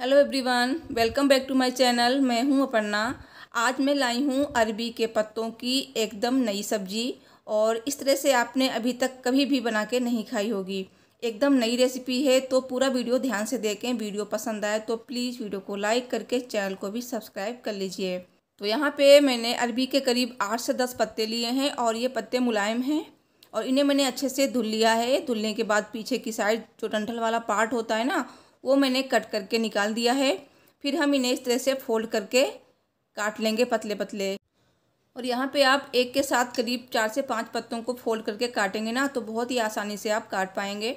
hello everyone welcome back to my channel मैं हूं अपर्णा आज मैं लाई हूं अरबी के पत्तों की एकदम नई सब्जी और इस तरह से आपने अभी तक कभी भी बना के नहीं खाई होगी एकदम नई रेसिपी है तो पूरा वीडियो ध्यान से देखें वीडियो पसंद आए तो प्लीज़ वीडियो को लाइक करके चैनल को भी सब्सक्राइब कर लीजिए तो यहाँ पे मैंने अरबी के करीब आठ से दस पत्ते लिए हैं और ये पत्ते मुलायम हैं और इन्हें मैंने अच्छे से धुल लिया है धुलने के बाद पीछे की साइड जो डंठल वाला पार्ट होता है ना वो मैंने कट करके निकाल दिया है फिर हम इन्हें इस तरह से फोल्ड करके काट लेंगे पतले पतले और यहाँ पे आप एक के साथ करीब चार से पाँच पत्तों को फोल्ड करके काटेंगे ना तो बहुत ही आसानी से आप काट पाएंगे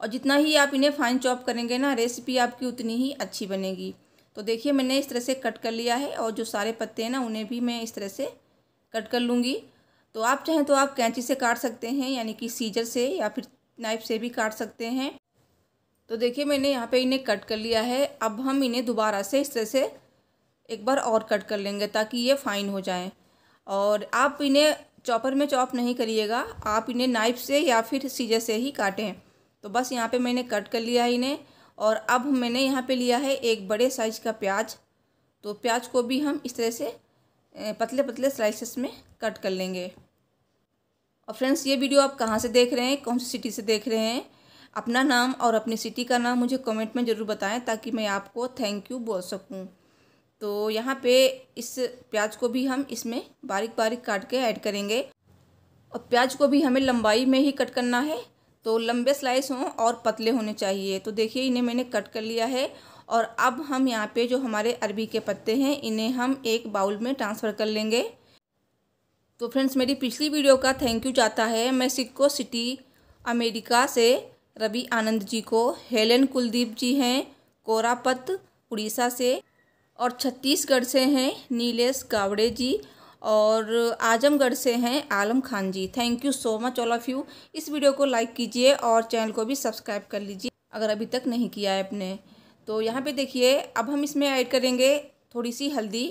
और जितना ही आप इन्हें फाइन चॉप करेंगे ना रेसिपी आपकी उतनी ही अच्छी बनेगी तो देखिए मैंने इस तरह से कट कर लिया है और जो सारे पत्ते हैं ना उन्हें भी मैं इस तरह से कट कर लूँगी तो आप चाहें तो आप कैंची से काट सकते हैं यानी कि सीजर से या फिर नाइफ से भी काट सकते हैं तो देखिए मैंने यहाँ पे इन्हें कट कर लिया है अब हम इन्हें दोबारा से इस तरह से एक बार और कट कर लेंगे ताकि ये फाइन हो जाए और आप इन्हें चॉपर में चॉप नहीं करिएगा आप इन्हें नाइफ से या फिर सीजर से ही काटें तो बस यहाँ पे मैंने कट कर लिया है इन्हें और अब मैंने यहाँ पे लिया है एक बड़े साइज का प्याज तो प्याज को भी हम इस तरह से पतले पतले स्लाइसेस में कट कर लेंगे और फ्रेंड्स ये वीडियो आप कहाँ से देख रहे हैं कौन सी सिटी से देख रहे हैं अपना नाम और अपनी सिटी का नाम मुझे कमेंट में ज़रूर बताएं ताकि मैं आपको थैंक यू बोल सकूं तो यहाँ पे इस प्याज को भी हम इसमें बारीक बारीक काट के ऐड करेंगे और प्याज को भी हमें लंबाई में ही कट करना है तो लंबे स्लाइस हों और पतले होने चाहिए तो देखिए इन्हें मैंने कट कर लिया है और अब हम यहाँ पे जो हमारे अरबी के पत्ते हैं इन्हें हम एक बाउल में ट्रांसफ़र कर लेंगे तो फ्रेंड्स मेरी पिछली वीडियो का थैंक यू जाता है मैं सिक्को सिटी अमेरिका से रवि आनंद जी को हेलेन कुलदीप जी हैं कोरापत उड़ीसा से और छत्तीसगढ़ से हैं नीलेश गावड़े जी और आजमगढ़ से हैं Alam Khan ji thank you so much all of you इस वीडियो को लाइक कीजिए और चैनल को भी सब्सक्राइब कर लीजिए अगर अभी तक नहीं किया है आपने तो यहाँ पे देखिए अब हम इसमें ऐड करेंगे थोड़ी सी हल्दी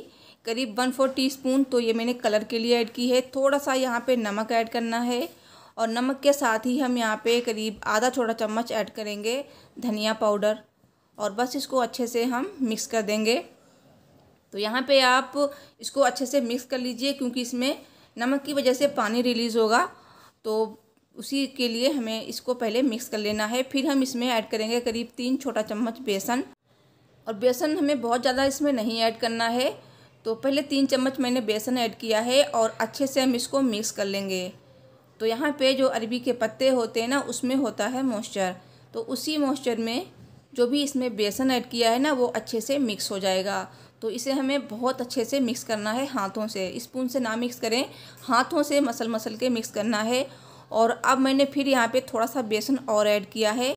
करीब वन फोर टी स्पून तो ये मैंने कलर के लिए ऐड की है थोड़ा सा यहाँ पर नमक ऐड करना है और नमक के साथ ही हम यहाँ पे करीब आधा छोटा चम्मच ऐड करेंगे धनिया पाउडर और बस इसको अच्छे से हम मिक्स कर देंगे तो यहाँ पे आप इसको अच्छे से मिक्स कर लीजिए क्योंकि इसमें नमक की वजह से पानी रिलीज़ होगा तो उसी के लिए हमें इसको पहले मिक्स कर लेना है फिर हम इसमें ऐड करेंगे करीब तीन छोटा चम्मच बेसन और बेसन हमें बहुत ज़्यादा इसमें नहीं ऐड करना है तो पहले तीन चम्मच मैंने बेसन ऐड किया है और अच्छे से हम इसको मिक्स कर लेंगे तो यहाँ पे जो अरबी के पत्ते होते हैं ना उसमें होता है मॉइस्चर तो उसी मॉइस्चर में जो भी इसमें बेसन ऐड किया है ना वो अच्छे से मिक्स हो जाएगा तो इसे हमें बहुत अच्छे से मिक्स करना है हाथों से स्पून से ना मिक्स करें हाथों से मसल मसल के मिक्स करना है और अब मैंने फिर यहाँ पे थोड़ा सा बेसन और ऐड किया है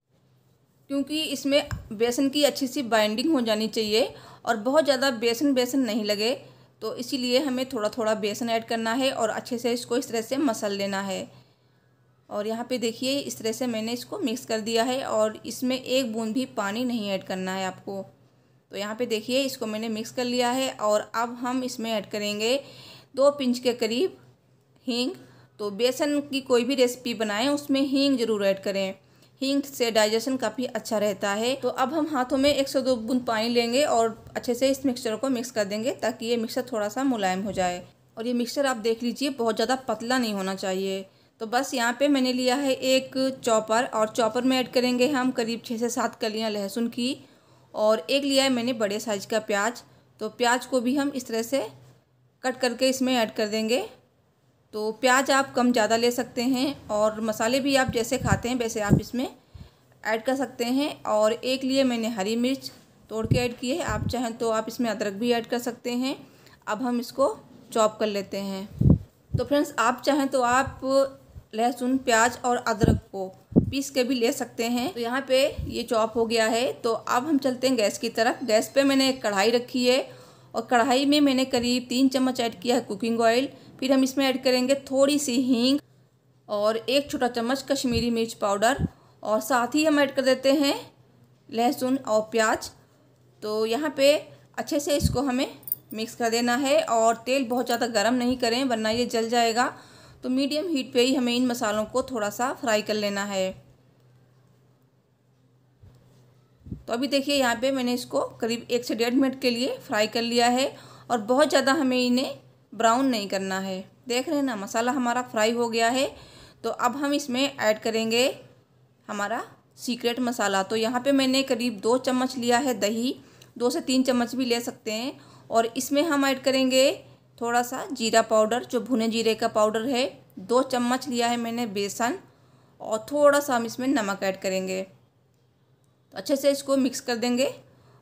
क्योंकि इसमें बेसन की अच्छी सी बाइंडिंग हो जानी चाहिए और बहुत ज़्यादा बेसन बेसन नहीं लगे तो इसीलिए हमें थोड़ा थोड़ा बेसन ऐड करना है और अच्छे से इसको इस तरह से मसल लेना है और यहाँ पे देखिए इस तरह से मैंने इसको मिक्स कर दिया है और इसमें एक बूंद भी पानी नहीं ऐड करना है आपको तो यहाँ पे देखिए इसको मैंने मिक्स कर लिया है और अब हम इसमें ऐड करेंगे दो पिंच के करीब हींग तो बेसन की कोई भी रेसिपी बनाएं उसमें हींग ज़रूर ऐड करें हींग से डाइजेशन काफ़ी अच्छा रहता है तो अब हम हाथों में एक सौ दो बूंद पानी लेंगे और अच्छे से इस मिक्सचर को मिक्स कर देंगे ताकि ये मिक्सचर थोड़ा सा मुलायम हो जाए और ये मिक्सचर आप देख लीजिए बहुत ज़्यादा पतला नहीं होना चाहिए तो बस यहाँ पे मैंने लिया है एक चॉपर और चॉपर में ऐड करेंगे हम करीब छः से सात कलियाँ लहसुन की और एक लिया है मैंने बड़े साइज़ का प्याज तो प्याज को भी हम इस तरह से कट करके इसमें ऐड कर देंगे तो प्याज आप कम ज़्यादा ले सकते हैं और मसाले भी आप जैसे खाते हैं वैसे आप इसमें ऐड कर सकते हैं और एक लिए मैंने हरी मिर्च तोड़ के ऐड की है आप चाहें तो आप इसमें अदरक भी ऐड कर सकते हैं अब हम इसको चॉप कर लेते हैं तो फ्रेंड्स आप चाहें तो आप लहसुन प्याज और अदरक को पीस के भी ले सकते हैं तो यहाँ पे ये चॉप हो गया है तो अब हम चलते हैं गैस की तरफ गैस पे मैंने एक कढ़ाई रखी है और कढ़ाई में मैंने करीब तीन चम्मच ऐड किया है कुकिंग ऑयल फिर हम इसमें ऐड करेंगे थोड़ी सी हींग और एक छोटा चम्मच कश्मीरी मिर्च पाउडर और साथ ही हम ऐड कर देते हैं लहसुन और प्याज तो यहाँ पे अच्छे से इसको हमें मिक्स कर देना है और तेल बहुत ज़्यादा गर्म नहीं करें वरना ये जल जाएगा तो मीडियम हीट पे ही हमें इन मसालों को थोड़ा सा फ्राई कर लेना है तो अभी देखिए यहाँ पे मैंने इसको करीब एक से डेढ़ मिनट के लिए फ्राई कर लिया है और बहुत ज़्यादा हमें इन्हें ब्राउन नहीं करना है देख रहे हैं ना मसाला हमारा फ्राई हो गया है तो अब हम इसमें ऐड करेंगे हमारा सीक्रेट मसाला तो यहाँ पे मैंने करीब दो चम्मच लिया है दही दो से तीन चम्मच भी ले सकते हैं और इसमें हम ऐड करेंगे थोड़ा सा जीरा पाउडर जो भुने जीरे का पाउडर है दो चम्मच लिया है मैंने बेसन और थोड़ा सा हम इसमें नमक ऐड करेंगे तो अच्छे से इसको मिक्स कर देंगे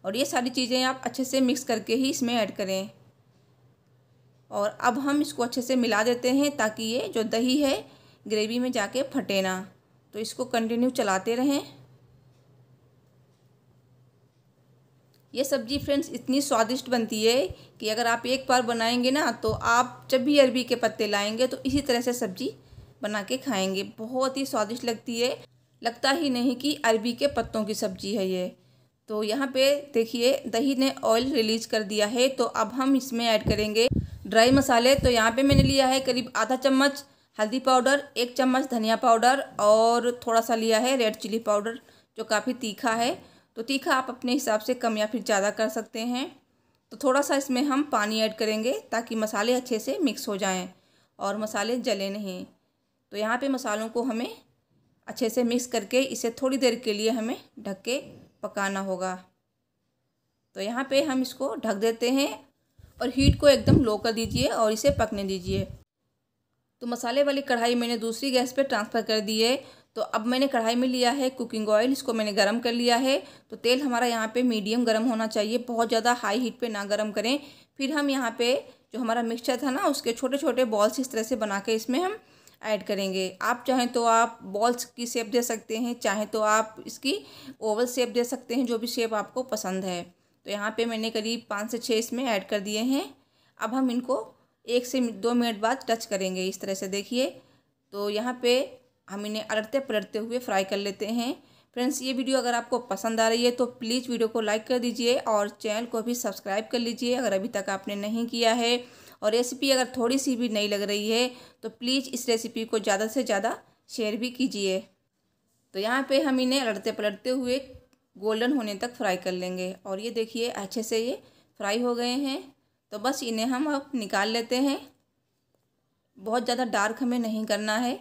और ये सारी चीज़ें आप अच्छे से मिक्स करके ही इसमें ऐड करें और अब हम इसको अच्छे से मिला देते हैं ताकि ये जो दही है ग्रेवी में जाके फटे ना तो इसको कंटिन्यू चलाते रहें ये सब्ज़ी फ्रेंड्स इतनी स्वादिष्ट बनती है कि अगर आप एक बार बनाएंगे ना तो आप जब भी अरबी के पत्ते लाएंगे तो इसी तरह से सब्ज़ी बना के खाएंगे बहुत ही स्वादिष्ट लगती है लगता ही नहीं कि अरबी के पत्तों की सब्ज़ी है ये तो यहाँ पे देखिए दही ने ऑयल रिलीज कर दिया है तो अब हम इसमें ऐड करेंगे ड्राई मसाले तो यहाँ पे मैंने लिया है करीब आधा चम्मच हल्दी पाउडर एक चम्मच धनिया पाउडर और थोड़ा सा लिया है रेड चिली पाउडर जो काफ़ी तीखा है तो तीखा आप अपने हिसाब से कम या फिर ज़्यादा कर सकते हैं तो थोड़ा सा इसमें हम पानी ऐड करेंगे ताकि मसाले अच्छे से मिक्स हो जाएँ और मसाले जले नहीं तो यहाँ पर मसालों को हमें अच्छे से मिक्स करके इसे थोड़ी देर के लिए हमें ढक के पकाना होगा तो यहाँ पे हम इसको ढक देते हैं और हीट को एकदम लो कर दीजिए और इसे पकने दीजिए तो मसाले वाली कढ़ाई मैंने दूसरी गैस पर ट्रांसफ़र कर दी है तो अब मैंने कढ़ाई में लिया है कुकिंग ऑयल इसको मैंने गर्म कर लिया है तो तेल हमारा यहाँ पे मीडियम गर्म होना चाहिए बहुत ज़्यादा हाई हीट पे ना गर्म करें फिर हम यहाँ पे जो हमारा मिक्सचर था ना उसके छोटे छोटे बॉल्स इस तरह से बना के इसमें हम ऐड करेंगे आप चाहें तो आप बॉल्स की शेप दे सकते हैं चाहें तो आप इसकी ओवल शेप दे सकते हैं जो भी शेप आपको पसंद है तो यहाँ पे मैंने करीब पाँच से छः इसमें ऐड कर दिए हैं अब हम इनको एक से दो मिनट बाद टच करेंगे इस तरह से देखिए तो यहाँ पे हम इन्हें अलटते पलटते हुए फ्राई कर लेते हैं फ्रेंड्स ये वीडियो अगर आपको पसंद आ रही है तो प्लीज़ वीडियो को लाइक कर दीजिए और चैनल को भी सब्सक्राइब कर लीजिए अगर अभी तक आपने नहीं किया है और रेसिपी अगर थोड़ी सी भी नई लग रही है तो प्लीज़ इस रेसिपी को ज़्यादा से ज़्यादा शेयर भी कीजिए तो यहाँ पे हम इन्हें लड़ते पलटते हुए गोल्डन होने तक फ्राई कर लेंगे और ये देखिए अच्छे से ये फ्राई हो गए हैं तो बस इन्हें हम अब निकाल लेते हैं बहुत ज़्यादा डार्क हमें नहीं करना है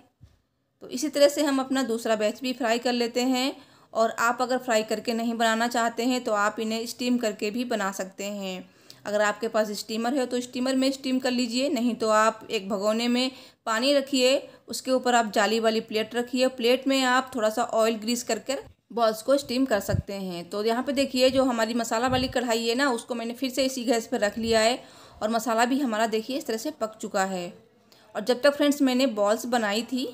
तो इसी तरह से हम अपना दूसरा बैच भी फ्राई कर लेते हैं और आप अगर फ्राई करके नहीं बनाना चाहते हैं तो आप इन्हें स्टीम करके भी बना सकते हैं अगर आपके पास स्टीमर है तो स्टीमर में स्टीम कर लीजिए नहीं तो आप एक भगोने में पानी रखिए उसके ऊपर आप जाली वाली प्लेट रखिए प्लेट में आप थोड़ा सा ऑयल ग्रीस कर कर बॉल्स को स्टीम कर सकते हैं तो यहाँ पे देखिए जो हमारी मसाला वाली कढ़ाई है ना उसको मैंने फिर से इसी गैस पर रख लिया है और मसाला भी हमारा देखिए इस तरह से पक चुका है और जब तक फ्रेंड्स मैंने बॉल्स बनाई थी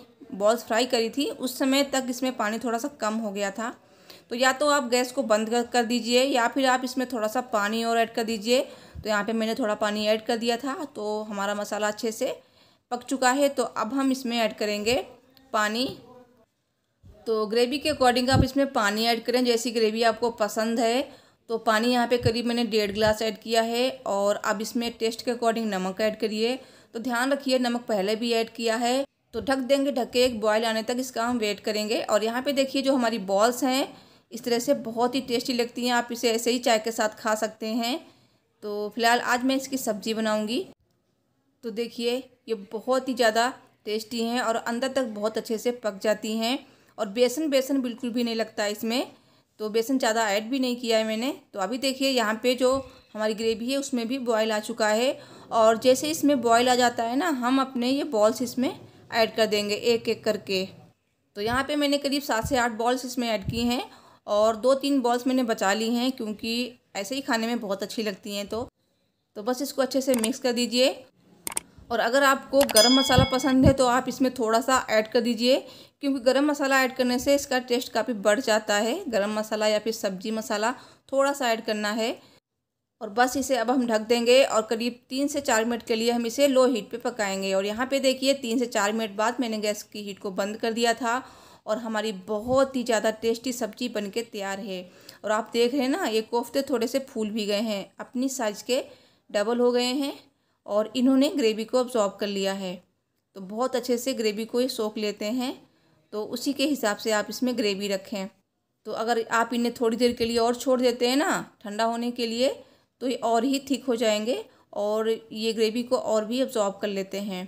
बॉल्स फ्राई करी थी उस समय तक इसमें पानी थोड़ा सा कम हो गया था तो या तो आप गैस को बंद कर दीजिए या फिर आप इसमें थोड़ा सा पानी और ऐड कर दीजिए तो यहाँ पर मैंने थोड़ा पानी ऐड कर दिया था तो हमारा मसाला अच्छे से पक चुका है तो अब हम इसमें ऐड करेंगे पानी तो ग्रेवी के अकॉर्डिंग आप इसमें पानी ऐड करें जैसी ग्रेवी आपको पसंद है तो पानी यहाँ पे करीब मैंने डेढ़ गिलास ऐड किया है और अब इसमें टेस्ट के अकॉर्डिंग नमक ऐड करिए तो ध्यान रखिए नमक पहले भी ऐड किया है तो ढक देंगे ढक के एक बॉयल आने तक इसका हम वेट करेंगे और यहाँ पे देखिए जो हमारी बॉल्स हैं इस तरह से बहुत ही टेस्टी लगती हैं आप इसे ऐसे ही चाय के साथ खा सकते हैं तो फिलहाल आज मैं इसकी सब्ज़ी बनाऊँगी तो देखिए ये बहुत ही ज़्यादा टेस्टी हैं और अंदर तक बहुत अच्छे से पक जाती हैं और बेसन बेसन बिल्कुल भी नहीं लगता है इसमें तो बेसन ज़्यादा ऐड भी नहीं किया है मैंने तो अभी देखिए यहाँ पे जो हमारी ग्रेवी है उसमें भी बॉयल आ चुका है और जैसे इसमें बॉयल आ जाता है ना हम अपने ये बॉल्स इसमें ऐड कर देंगे एक एक करके तो यहाँ पे मैंने करीब सात से आठ बॉल्स इसमें ऐड की हैं और दो तीन बॉल्स मैंने बचा ली हैं क्योंकि ऐसे ही खाने में बहुत अच्छी लगती हैं तो तो बस इसको अच्छे से मिक्स कर दीजिए और अगर आपको गरम मसाला पसंद है तो आप इसमें थोड़ा सा ऐड कर दीजिए क्योंकि गरम मसाला ऐड करने से इसका टेस्ट काफ़ी बढ़ जाता है गरम मसाला या फिर सब्जी मसाला थोड़ा सा ऐड करना है और बस इसे अब हम ढक देंगे और करीब तीन से चार मिनट के लिए हम इसे लो हीट पे पकाएंगे और यहाँ पे देखिए तीन से चार मिनट बाद मैंने गैस की हीट को बंद कर दिया था और हमारी बहुत ही ज़्यादा टेस्टी सब्जी बन तैयार है और आप देख रहे हैं ना ये कोफ्ते थोड़े से फूल भी गए हैं अपनी साइज़ के डबल हो गए हैं और इन्होंने ग्रेवी को अब्जॉर्ब कर लिया है तो बहुत अच्छे से ग्रेवी को ये सोख लेते हैं तो उसी के हिसाब से आप इसमें ग्रेवी रखें तो अगर आप इन्हें थोड़ी देर के लिए और छोड़ देते हैं ना ठंडा होने के लिए तो ये और ही ठीक हो जाएंगे और ये ग्रेवी को और भी अब्जॉर्ब कर लेते हैं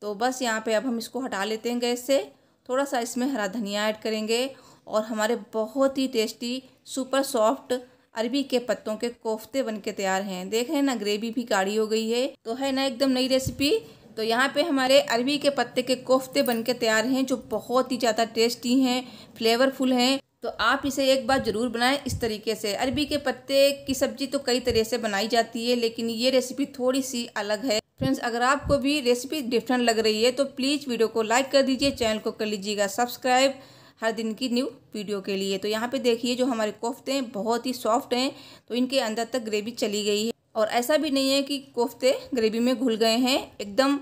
तो बस यहाँ पे अब हम इसको हटा लेते हैं गैस से थोड़ा सा इसमें हरा धनिया ऐड करेंगे और हमारे बहुत ही टेस्टी सुपर सॉफ्ट अरबी के पत्तों के कोफ्ते बन के तैयार हैं देख रहे हैं ना ग्रेवी भी गाढ़ी हो गई है तो है ना एकदम नई रेसिपी तो यहाँ पे हमारे अरबी के पत्ते के कोफ्ते बन के तैयार हैं जो बहुत ही ज़्यादा टेस्टी हैं फ्लेवरफुल हैं तो आप इसे एक बार ज़रूर बनाएं इस तरीके से अरबी के पत्ते की सब्ज़ी तो कई तरह से बनाई जाती है लेकिन ये रेसिपी थोड़ी सी अलग है फ्रेंड्स अगर आपको भी रेसिपी डिफरेंट लग रही है तो प्लीज़ वीडियो को लाइक कर दीजिए चैनल को कर लीजिएगा सब्सक्राइब हर दिन की न्यू वीडियो के लिए तो यहाँ पे देखिए जो हमारे कोफ्ते हैं बहुत ही सॉफ्ट हैं तो इनके अंदर तक ग्रेवी चली गई है और ऐसा भी नहीं है कि कोफ्ते ग्रेवी में घुल गए हैं एकदम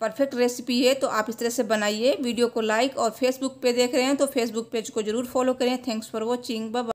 परफेक्ट रेसिपी है तो आप इस तरह से बनाइए वीडियो को लाइक और फेसबुक पे देख रहे हैं तो फेसबुक पेज को जरूर फॉलो करें थैंक्स फॉर वॉचिंग बाय